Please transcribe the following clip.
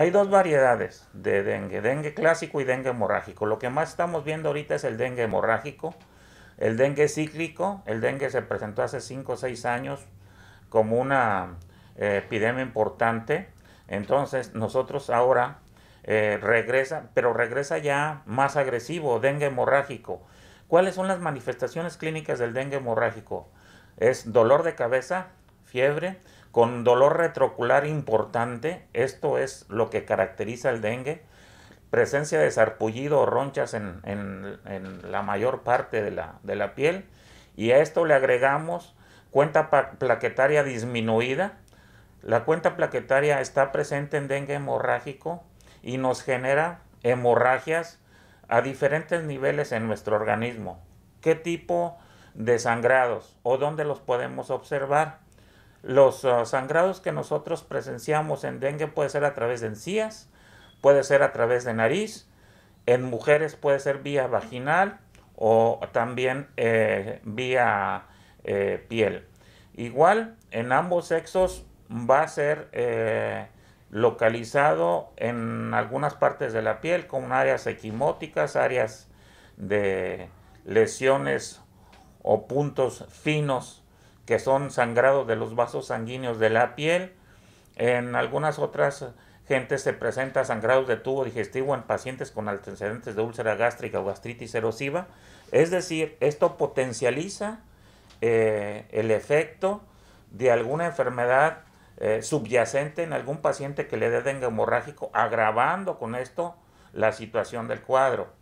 Hay dos variedades de dengue, dengue clásico y dengue hemorrágico. Lo que más estamos viendo ahorita es el dengue hemorrágico, el dengue cíclico. El dengue se presentó hace 5 o 6 años como una eh, epidemia importante. Entonces nosotros ahora eh, regresa, pero regresa ya más agresivo, dengue hemorrágico. ¿Cuáles son las manifestaciones clínicas del dengue hemorrágico? Es dolor de cabeza, fiebre, con dolor retrocular importante, esto es lo que caracteriza el dengue, presencia de sarpullido o ronchas en, en, la mayor parte de la, de la, piel, y a esto le agregamos cuenta plaquetaria disminuida. La cuenta plaquetaria está presente en dengue hemorrágico y nos genera hemorragias a diferentes niveles en nuestro organismo. ¿Qué tipo de sangrados o dónde los podemos observar? Los ah, sangrados que nosotros presenciamos en dengue puede ser a través de encías, puede ser a través de nariz, en mujeres puede ser vía vaginal o también eh, vía eh, piel. Igual, en ambos sexos va a ser eh, localizado en algunas partes de la piel, con áreas equimóticas, áreas de lesiones o puntos finos que son sangrados de los vasos sanguíneos de la piel. En algunas otras gentes se presenta sangrados de tubo digestivo en pacientes con antecedentes de úlcera gástrica o gastritis erosiva. Es decir, esto potencializa eh, el efecto de alguna enfermedad eh, subyacente en algún paciente que le dé dengue hemorrágico, agravando con esto la situación del cuadro.